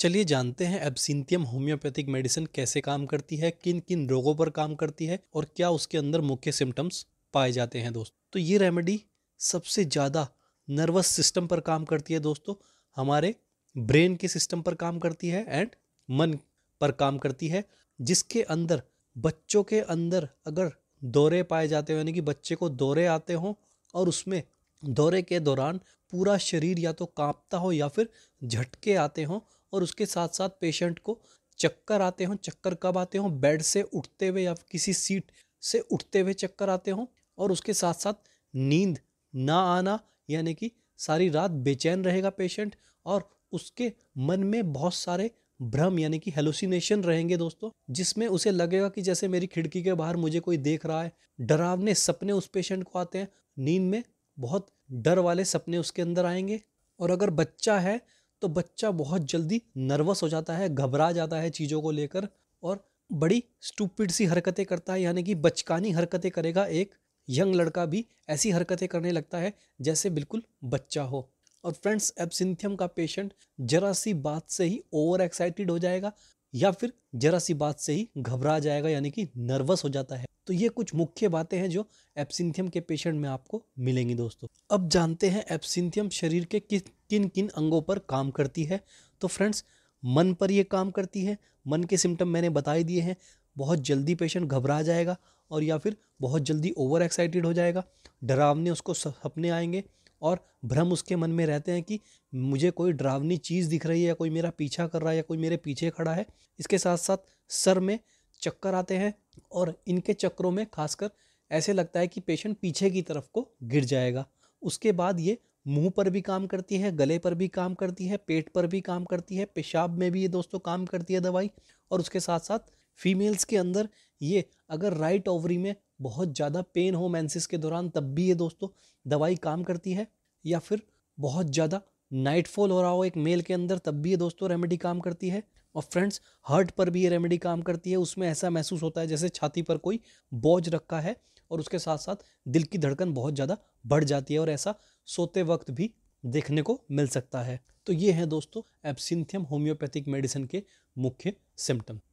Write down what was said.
चलिए जानते हैं एब्सिंथियम होम्योपैथिक मेडिसिन कैसे काम करती है किन किन रोगों पर काम करती है और क्या उसके अंदर मुख्य सिम्टम्स पाए जाते हैं दोस्तों तो ये रेमेडी सबसे ज़्यादा नर्वस सिस्टम पर काम करती है दोस्तों हमारे ब्रेन के सिस्टम पर काम करती है एंड मन पर काम करती है जिसके अंदर बच्चों के अंदर अगर दौरे पाए जाते हो यानी कि बच्चे को दौरे आते हों और उसमें दौरे के दौरान पूरा शरीर या तो कांपता हो या फिर झटके आते हों और उसके साथ साथ पेशेंट को चक्कर आते हों चक्कर कब आते हों बेड से उठते हुए या किसी सीट से उठते हुए चक्कर आते हों और उसके साथ साथ नींद ना आना यानी कि सारी रात बेचैन रहेगा पेशेंट और उसके मन में बहुत सारे भ्रम यानी कि हेलोसिनेशन रहेंगे दोस्तों जिसमें उसे लगेगा कि जैसे मेरी खिड़की के बाहर मुझे कोई देख रहा है डरावने सपने उस पेशेंट को आते हैं नींद में बहुत डर वाले सपने उसके अंदर आएंगे और अगर बच्चा है तो बच्चा बहुत जल्दी नर्वस हो जाता है घबरा जाता है चीज़ों को लेकर और बड़ी स्टूपिड सी हरकतें करता है यानी कि बचकानी हरकतें करेगा एक यंग लड़का भी ऐसी हरकतें करने लगता है जैसे बिल्कुल बच्चा हो और फ्रेंड्स एब्सिंथियम का पेशेंट जरा सी बात से ही ओवर एक्साइटेड हो जाएगा या फिर जरा सी बात से ही घबरा जाएगा यानी कि नर्वस हो जाता है तो ये कुछ मुख्य बातें हैं जो एप्सिंथियम के पेशेंट में आपको मिलेंगी दोस्तों अब जानते हैं एप्सिंथियम शरीर के किस किन किन अंगों पर काम करती है तो फ्रेंड्स मन पर ये काम करती है मन के सिम्टम मैंने बताए दिए हैं बहुत जल्दी पेशेंट घबरा जाएगा और या फिर बहुत जल्दी ओवर एक्साइटेड हो जाएगा डरावने उसको सपने आएंगे और भ्रम उसके मन में रहते हैं कि मुझे कोई डरावनी चीज़ दिख रही है या कोई मेरा पीछा कर रहा है या कोई मेरे पीछे खड़ा है इसके साथ साथ सर में चक्कर आते हैं और इनके चक्करों में खासकर ऐसे लगता है कि पेशेंट पीछे की तरफ को गिर जाएगा उसके बाद ये मुंह पर भी काम करती है गले पर भी काम करती है पेट पर भी काम करती है पेशाब में भी ये दोस्तों काम करती है दवाई और उसके साथ साथ फीमेल्स के अंदर ये अगर राइट ओवरी में बहुत ज़्यादा पेन हो मैंसिस के दौरान तब भी ये दोस्तों दवाई काम करती है या फिर बहुत ज़्यादा नाइटफॉल हो रहा हो एक मेल के अंदर तब भी ये दोस्तों रेमेडी काम करती है और फ्रेंड्स हर्ट पर भी ये रेमेडी काम करती है उसमें ऐसा महसूस होता है जैसे छाती पर कोई बोझ रखा है और उसके साथ साथ दिल की धड़कन बहुत ज़्यादा बढ़ जाती है और ऐसा सोते वक्त भी देखने को मिल सकता है तो ये हैं दोस्तों एब्सिंथियम होम्योपैथिक मेडिसिन के मुख्य सिम्टम